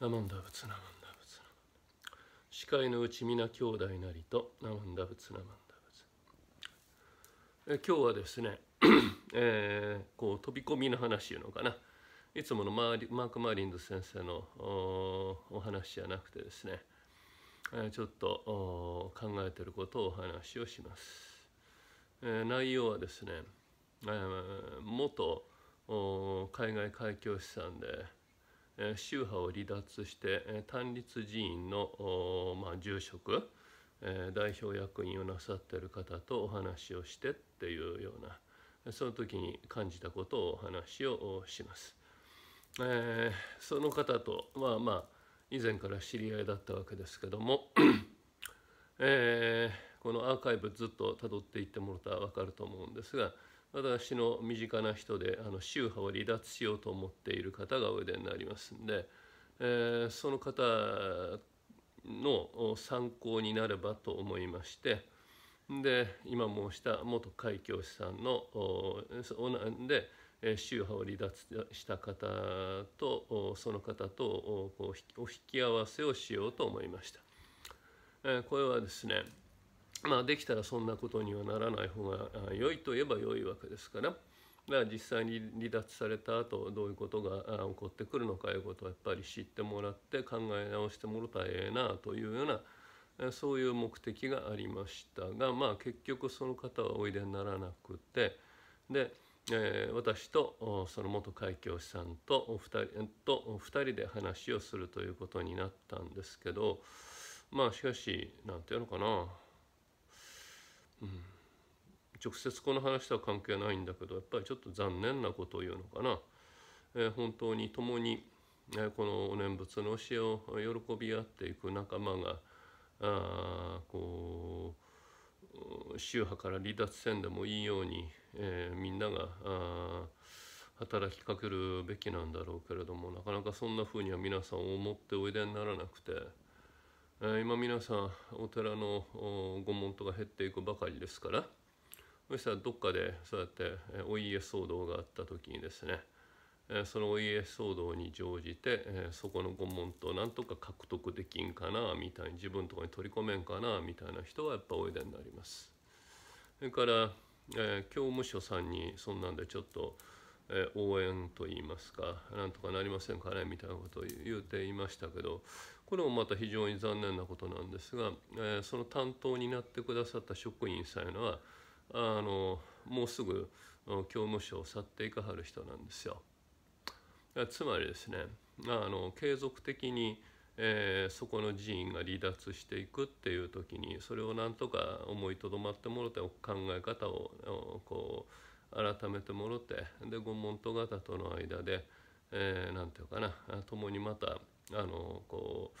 ナマンダ仏ナマンダ仏ナマンダのうち皆兄弟なりとナマンダ仏ナマンダ仏え今日はですね、えー、こう飛び込みの話いうのかないつものマーク・マーリンズ先生のお話じゃなくてですね、えー、ちょっと考えてることをお話をします、えー、内容はですね、えー、元海外海峡資産で宗派を離脱して単立寺院の、まあ、住職代表役員をなさってる方とお話をしてっていうようなその時に感じたことをお話をします。えー、その方とまあまあ以前から知り合いだったわけですけども、えー、このアーカイブずっとたどっていってもらったら分かると思うんですが私の身近な人であの宗派を離脱しようと思っている方がおいでになりますんで、えー、その方の参考になればと思いましてで今申した元海教師さんので宗派を離脱した方とその方とお引き合わせをしようと思いました。これはですねまあ、できたらそんなことにはならない方が良いといえば良いわけですから。実際に離脱された後どういうことが起こってくるのかいうことをやっぱり知ってもらって考え直してもろたらええなというようなそういう目的がありましたがまあ結局その方はおいでにならなくてで、えー、私とその元海峡師さんとお二人と2人で話をするということになったんですけどまあしかし何て言うのかな直接この話とは関係ないんだけどやっぱりちょっと残念なことを言うのかな、えー、本当に共に、えー、このお念仏の教えを喜び合っていく仲間があこう宗派から離脱せんでもいいように、えー、みんなが働きかけるべきなんだろうけれどもなかなかそんなふうには皆さん思っておいでにならなくて。今皆さんお寺の御門徒が減っていくばかりですからそしたらどっかでそうやってお家騒動があった時にですねそのお家騒動に乗じてそこの御門となんとか獲得できんかなみたいに自分とかに取り込めんかなみたいな人はやっぱおいでになります。それから、え教務所さんにそんなんでちょっと、え応援といいますかなんとかなりませんかねみたいなことを言うていましたけどこれもまた非常に残念なことなんですが、えその担当になってくださった職員さんいうのはあのもうすぐ教務所を去っていかはる人なんですよ。つまりですねあの継続的に、えー、そこの寺院が離脱していくっていう時にそれをなんとか思いとどまってもろて考え方をこう改めてもろてで御門と方との間で何、えー、て言うかな共にまたあのこう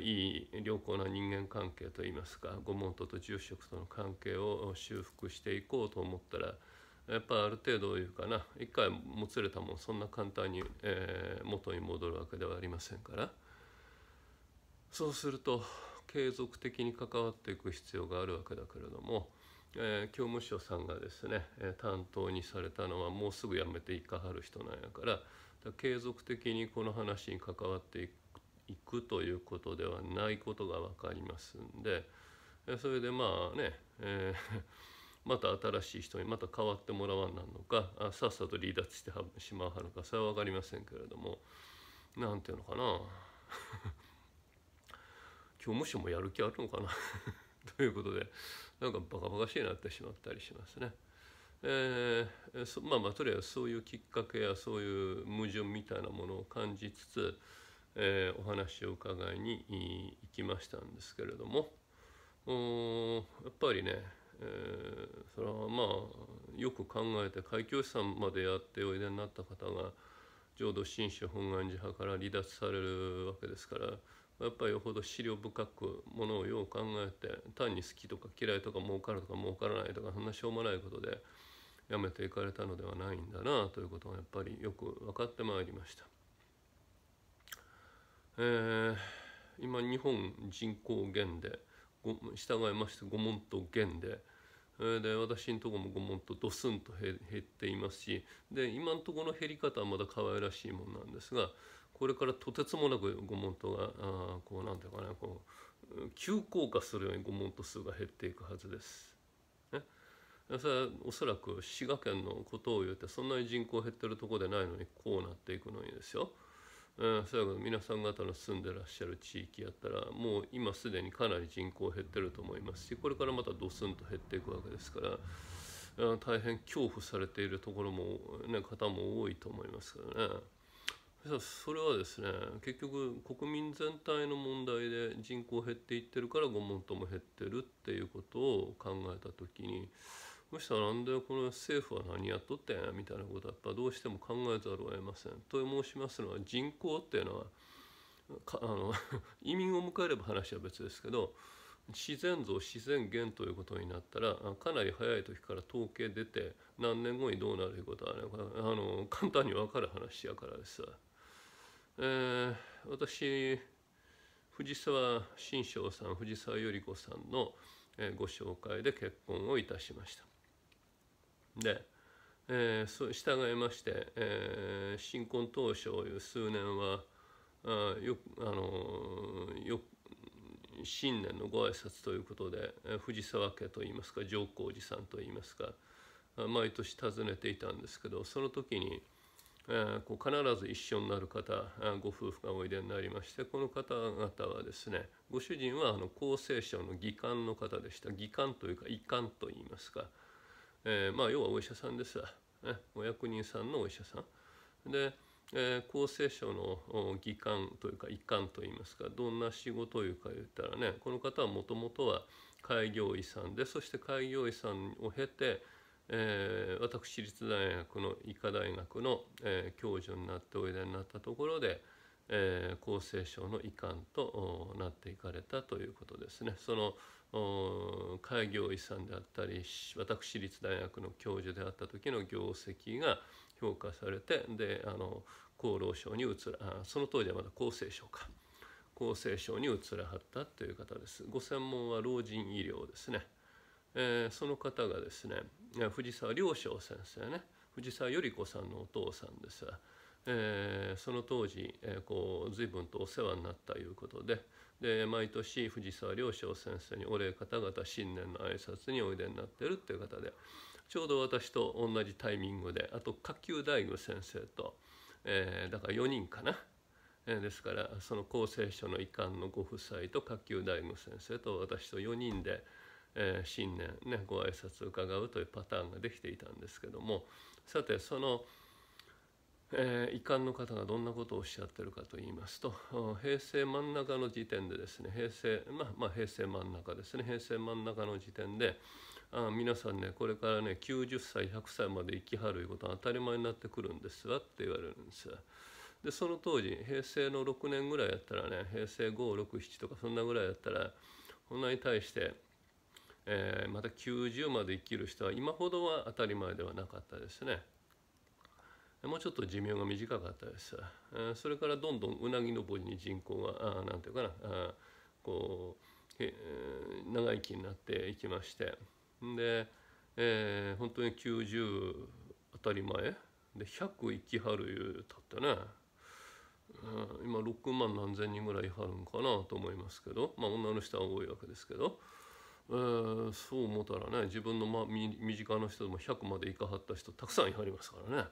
いい良好な人間関係といいますか御門徒と住職との関係を修復していこうと思ったらやっぱある程度いうかな一回もつれたもんそんな簡単に、えー、元に戻るわけではありませんからそうすると継続的に関わっていく必要があるわけだけれども、えー、教務所さんがですね担当にされたのはもうすぐ辞めていかはる人なんやから継続的にこの話に関わっていくいくということではないことが分かりますんでそれでまあね、えー、また新しい人にまた変わってもらわんなんのかあさっさと離脱してしまうはるかそれは分かりませんけれども何ていうのかな 今日もしもやる気あるのかな ということでなんかバカバカしいなってしまったりしますね。えー、まあまあとりあえずそういうきっかけやそういう矛盾みたいなものを感じつつえー、お話を伺いに行きましたんですけれどもやっぱりね、えー、それはまあよく考えて開教師さんまでやっておいでになった方が浄土真宗本願寺派から離脱されるわけですからやっぱりよほど資料深くものをよう考えて単に好きとか嫌いとか儲かるとか儲からないとかそんなしょうもないことでやめていかれたのではないんだなということがやっぱりよく分かってまいりました。えー、今日本人口減で従いまして五問と減で。で私のとこも五もとドスンと減っていますしで今のところの減り方はまだ可愛らしいものなんですがこれからとてつもなく五もとがあこうなんていうかねこう急降下するように五もと数が減っていくはずです。それはおそらく滋賀県のことを言うてそんなに人口減ってるとこでないのにこうなっていくのにですよ。うん、そうい皆さん方の住んでらっしゃる地域やったらもう今すでにかなり人口減ってると思いますしこれからまたドスンと減っていくわけですから。大変恐怖されているところも、ね、方も多いと思いますからね。それはですね結局国民全体の問題で人口減っていってるから5問とも減ってるっていうことを考えた時にもしたらなんでこの政府は何やっとってんみたいなことはやっぱどうしても考えざるを得ません。と申しますのは人口っていうのはかあの 移民を迎えれば話は別ですけど自然像自然源ということになったらかなり早い時から統計出て何年後にどうなるいうことはねあの簡単に分かる話やからです。えー、私藤沢新章さん藤沢頼子さんのご紹介で結婚をいたしました。で、えー、そう従いまして、えー、新婚当初数年はあよあのよ新年のご挨拶ということで、えー、藤沢家といいますか上皇寺さんといいますか毎年訪ねていたんですけどその時に、えー、こう必ず一緒になる方ご夫婦がおいでになりましてこの方々はですねご主人はあの厚生省の議官の方でした議官というか遺官といいますか。えー、まあ要はお医者さんですお役人さんのお医者さんで、えー、厚生省の技官というか医官といいますかどんな仕事というか言ったらねこの方はもともとは開業医さんでそして開業医さんを経て、えー、私立大学の医科大学の、えー、教授になっておいでになったところで、えー、厚生省の医官となっていかれたということですね。その開業医さんであったり私立大学の教授であった時の業績が評価されてであの厚労省に移らその当時はまだ厚生省か厚生省に移らはったという方ですご専門は老人医療ですね、えー、その方がですね藤沢良翔先生ね藤沢頼子さんのお父さんですえー、その当時、えー、こう随分とお世話になったいうことでで毎年藤沢良翔先生にお礼方々新年の挨拶においでになってるっていう方でちょうど私と同じタイミングであと下級大工先生と、えー、だから4人かな、えー、ですからその厚生省の遺憾のご夫妻と下級大工先生と私と4人で。えー、新年ねご挨拶伺うというパターンができていたんですけどもさてそのえー、遺憾の方がどんなことをおっしゃってるかと言いますと 平成真ん中の時点でですね平成まあまあ平成真ん中ですね平成真ん中の時点であ皆さんねこれからね90歳100歳まで生きはるいうことは当たり前になってくるんですわって言われるんですでその当時平成の6年ぐらいやったらね平成567とかそんなぐらいやったらこんなに対してえー、また90まで生きる人は今ほどは当たり前ではなかったですね。もうちょっと寿命が短かったですそれからどんどんうなぎ登りに人口が何て言うかなあこう長生きになっていきましてで、えー、本当に90当たり前で100生きはるいうたってね今6万何千人ぐらいいはるんかなと思いますけどまあ女の人は多いわけですけどえー、そう思ったらね自分の、ま、身身近な人でも100までいかはった人たくさんいはりますからね。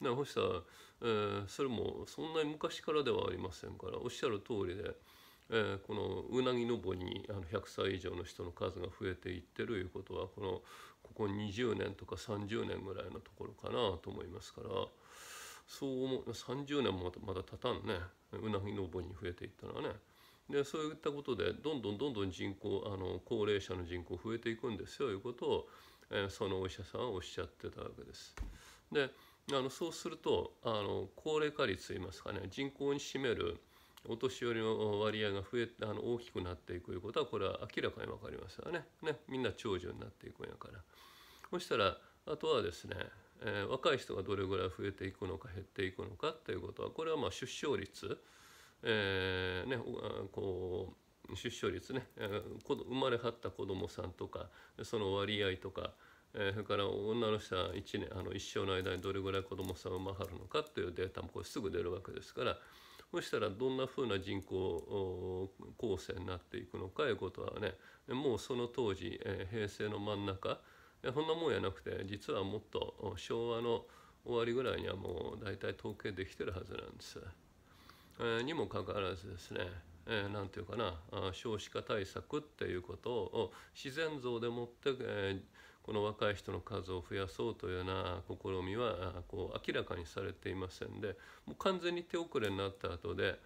ね、ほしたら、えー、それもそんなに昔からではありませんからおっしゃる通りで、えー、このうなぎ登りにあの100歳以上の人の数が増えていってるいうことはこのここ20年とか30年ぐらいのところかなと思いますから。そう思う30年もまだまだたたんねうなぎ登りに増えていったのはねでそういったことでどんどんどんどん人口あの高齢者の人口増えていくんですよいうことを、えそのお医者さんはおっしゃってたわけです。であのそうするとあの高齢化率といいますかね人口に占めるお年寄りの割合が増えあの大きくなっていくということはこれは明らかに分かりますよねねみんな長寿になっていくんやからそしたらあとはですね、えー、若い人がどれぐらい増えていくのか減っていくのかっていうことはこれはまあ出生率えー、ね、こう出生率ね生まれはった子どもさんとかその割合とか、えー、それから女の人は1年あの一生の間にどれぐらい子どもさんを産まはるのかっていうデータもこれすぐ出るわけですからそしたらどんなふうな人口構成になっていくのかいうことはねもうその当時、えー、平成の真ん中そんなもんやなくて実はもっと昭和の終わりぐらいにはもう大体統計できてるはずなんです。にもかかわらずですねえなんていうかな少子化対策っていうことを自然増でもって、えこの若い人の数を増やそうというような試みはこう明らかにされていませんでもう完全に手遅れになった後で、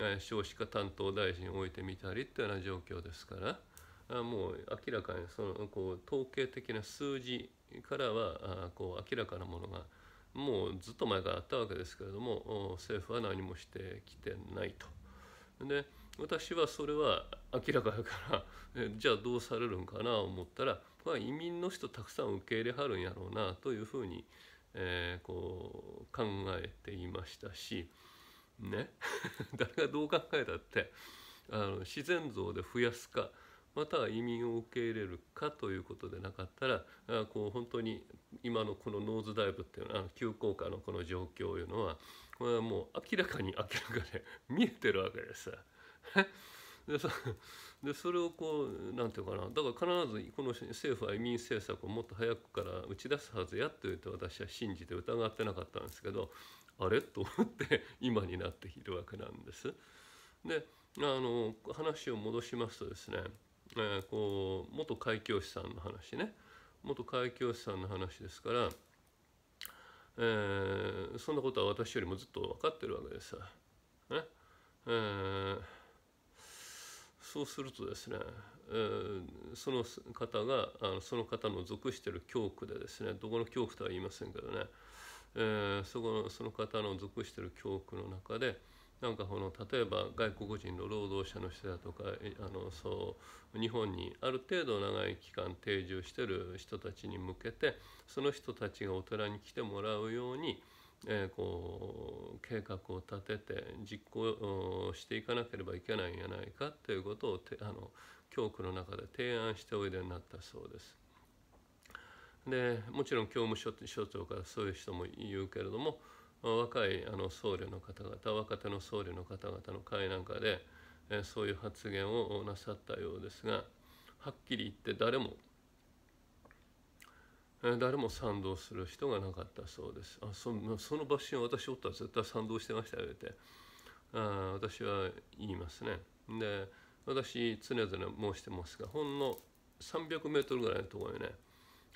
え少子化担当大臣を置いてみたりというような状況ですからあもう明らかにそのこう統計的な数字からはあこう明らかなものがもうずっと前からあったわけですけれども政府は何もしてきてないと。で私はそれは明らかだからじゃあどうされるんかなと思ったら、まあ、移民の人たくさん受け入れはるんやろうなというふうに、えー、こう考えていましたしね 誰がどう考えたってあの自然像で増やすかまたは移民を受け入れるかということでなかったらこう本当に今のこのノーズダイブっていうのは急降下のこの状況というのはこれはもう明らかに明らかで見えてるわけです。でそでそれをこう何て言うかなだから必ずこの政府は移民政策をもっと早くから打ち出すはずやと言うと私は信じて疑ってなかったんですけどあれと思って今になっているわけなんです。であの話を戻しますとですねえー、こう元海教師さんの話ね元海教師さんの話ですから、えー、そんなことは私よりもずっと分かってるわけですねえー、そうするとですね、えー、その方があのその方の属してる教区でですねどこの教区とは言いませんけどね、えー、そこのその方の属してる教区の中で、なんかこの例えば外国人の労働者の人だとかあのそう日本にある程度長い期間定住してる人たちに向けてその人たちがお寺に来てもらうように、えー、こう計画を立てて実行していかなければいけないんじゃないかということをあの教区の中で提案しておいでになったそうです。でもちろん教務所長からそういう人も言うけれども若いあの僧侶の方々若手の僧侶の方々の会なんかで、えそういう発言をなさったようですがはっきり言って誰も、え誰も賛同する人がなかったそうです。あそその場所に私おったら絶対賛同してましたよってあ私は言いますね。で私常々申してますがほんの300メートルぐらいのところにね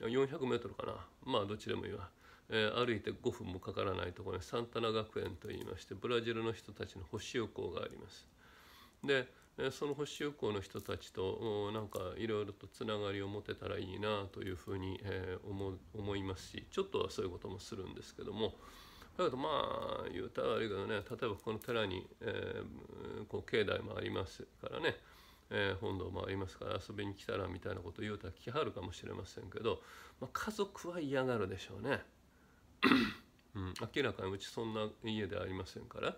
400メートルかなまあどっちでもいいわ。えー、歩いて5分もかからないところにサンタナ学園といいましてブラジルの人たちの星予行があります。でその星予行の人たちとなんかいろいろとつながりを持てたらいいなというふうに、えー、思思いますしちょっとはそういうこともするんですけどもだけどまあ言うたら悪いけどね例えばこの寺に、えー、こう境内もありますからね、えー、本堂もありますから遊びに来たらみたいなことを言うたら来はるかもしれませんけど、まあ、家族は嫌がるでしょうね。うん、明らかにうちそんな家ではありませんから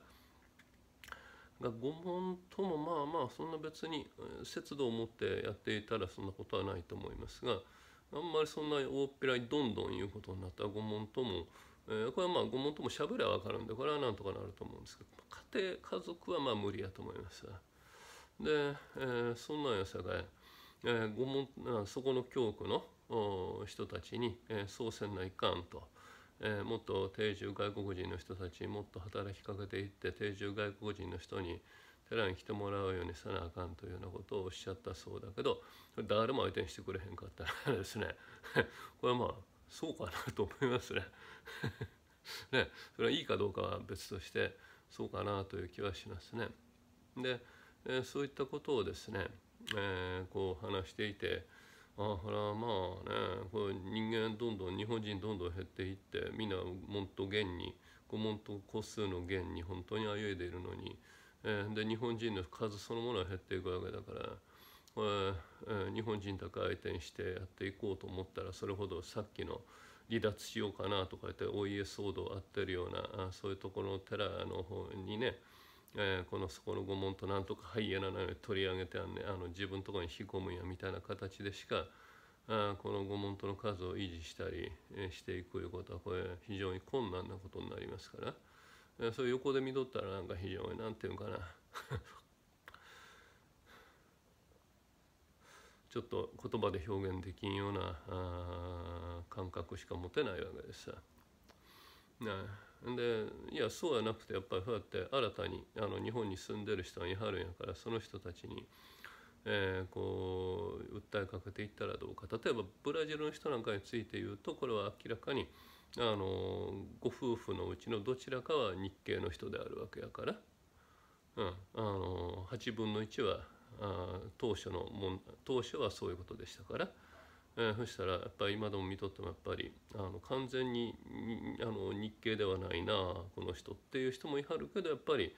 が5門ともまあまあそんな別に節度を持ってやっていたらそんなことはないと思いますがあんまりそんな大っぴらにどんどん言うことになったら5とも、えー、これはまあ5門ともしゃべりゃ分かるんでこれはなんとかなると思うんですけど家庭家族はまあ無理やと思います。で、えー、そんなんやさかい、え門そこの教区の人たちに、えー、ないかんと。えー、もっと定住外国人の人たちもっと働きかけていって定住外国人の人に寺に来てもらうようにさなあかんというようなことをおっしゃったそうだけど誰も相手にしてくれへんかったらですね これはまあそうかなと思いますね ねそれはいいかどうかは別としてそうかなという気はしますね。で、えー、そういったことをですね、えー、こう話していて。あそれまあねこれ人間どんどん日本人どんどん減っていってみんなもっと元にこうもっと個数の元に本当に歩いているのに、えー、で日本人の数そのものは減っていくわけだから。えー、日本人だけ相手にしてやっていこうと思ったらそれほどさっきの離脱しようかなとか言ってお家騒動あってるようなそういうところの寺の方にねえー、このそこの御門となんとかハイエナなに取り上げてあ、ね、あの自分のとこに引き込むんやみたいな形でしかあこの御門との数を維持したり、えー、していくいうことはこれ非常に困難なことになりますから、えー、そう横で見とったらなんか非常に何ていうかな ちょっと言葉で表現できんようなあ感覚しか持てないわけですさ。ねでいやそうじゃなくてやっぱりそうやって新たにあの日本に住んでる人がいはるんやからその人たちに、えー、こう訴えかけていったらどうか例えばブラジルの人なんかについて言うとこれは明らかにあのご夫婦のうちのどちらかは日系の人であるわけやから、うん、あの8分の1はあ当初のもん当初はそういうことでしたから。えー、そしたらやっぱり今でも見とってもやっぱりあの完全にあの日系ではないなこの人っていう人もいはるけどやっぱり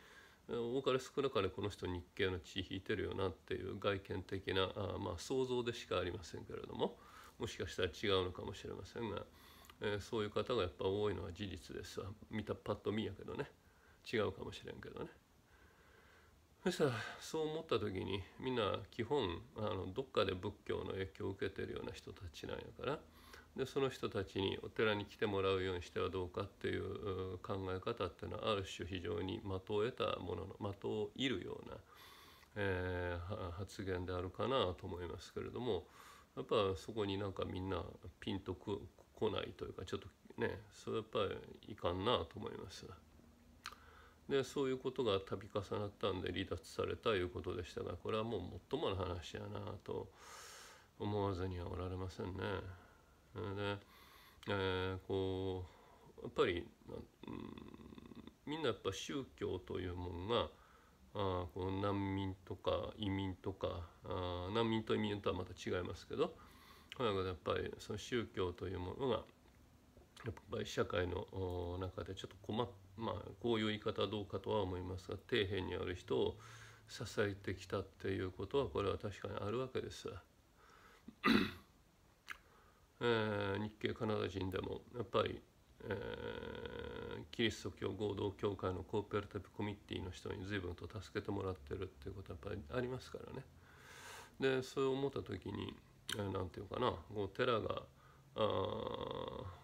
多かれ少なかれこの人日系の血引いてるよなっていう外見的なあ、まあ、想像でしかありませんけれどももしかしたら違うのかもしれませんが、えー、そういう方がやっぱ多いのは事実です見たパッと見やけどね違うかもしれんけどね。そしたらそう思った時にみんな基本あのどっかで仏教の影響を受けてるような人たちなんやからでその人たちにお寺に来てもらうようにしてはどうかっていう考え方っていうのはある種非常に的を得たものの的をいるような、えー、発言であるかなと思いますけれどもやっぱそこになんかみんなピンとこないというかちょっとねそれやっぱりいかんなと思います。でそういうことが度重なったんで離脱されたいうことでしたがこれはもうもっともな話やなと思わずにはおられませんね。で、えー、こうやっぱり、うん、みんなやっぱ宗教というもんがあこう難民とか移民とかあ難民と移民とはまた違いますけどやっぱりその宗教というものがやっぱり社会の中でちょっと困ってまあ、こういう言い方はどうかとは思いますが底辺にある人を支えてきたっていうことはこれは確かにあるわけです。えー、日系カナダ人でもやっぱり、えー、キリスト教合同協会のコーペルティブコミッティの人に随分と助けてもらってるっていうことはやっぱりありますからね。でそう思った時に何、えー、て言うかなこう寺があ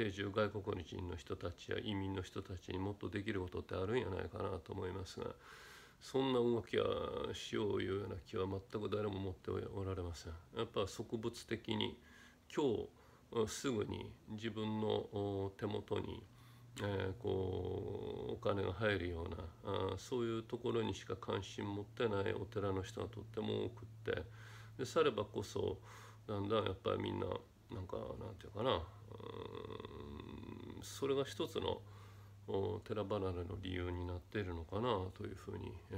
定住外国人の人たちや移民の人たちにもっとできることってあるんじゃないかなと思いますがそんな動きはしよういうような気は全く誰も持っておられません。やっぱ植物的に今日すぐに自分の手元に、えー、こうお金が入るようなあそういうところにしか関心持ってないお寺の人がとっても多くってでさればこそだんだんやっぱりみんななんかなんていうかなうんそれが一つの寺離れの理由になっているのかなというふうに、え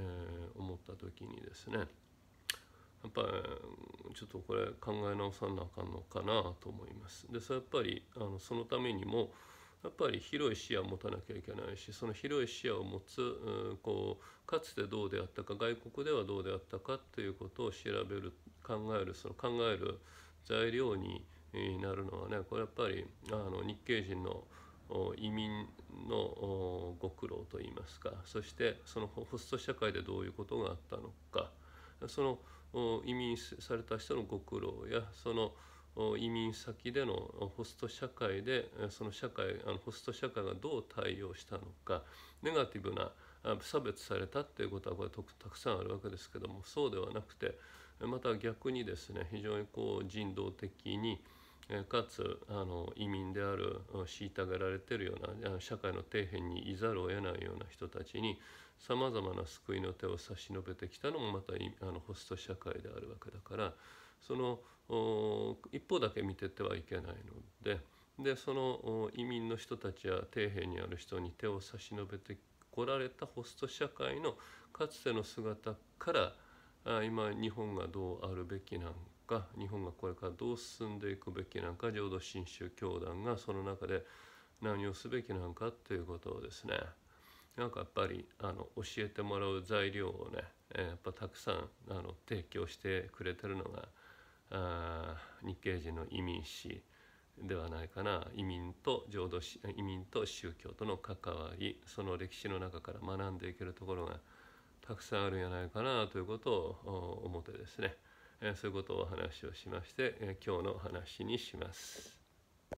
ー、思った時にですねやっぱりちょっとこれ考え直さなあかんのかなと思います。でそれやっぱりあのそのためにもやっぱり広い視野を持たなきゃいけないしその広い視野を持つ、うこうかつてどうであったか外国ではどうであったかということを調べる考えるその考える材料にになるのはねこれやっぱりあの日系人の移民のご苦労といいますかそしてそのホスト社会でどういうことがあったのかその移民された人のご苦労やその移民先でのホスト社会でその社会あのホスト社会がどう対応したのかネガティブな差別されたっていうことはこれたくさんあるわけですけどもそうではなくてまた逆にですね非常にこう人道的にかつあの移民である虐げられてるような社会の底辺にいざるを得ないような人たちにさまざまな救いの手を差し伸べてきたのもまたあのホスト社会であるわけだからその一方だけ見ててはいけないのででその移民の人たちや底辺にある人に手を差し伸べてこられたホスト社会のかつての姿から今日本がどうあるべきなのか。か日本がこれからどう進んでいくべきなのか浄土真宗教団がその中で何をすべきなのかということをですねなんかやっぱりあの教えてもらう材料をね、えやっぱたくさんあの提供してくれてるのがあ日系人の移民史ではないかな移民と浄土移民と宗教との関わりその歴史の中から学んでいけるところがたくさんあるんじゃないかなということを思ってですねそういうことをお話をしまして今日の話にします。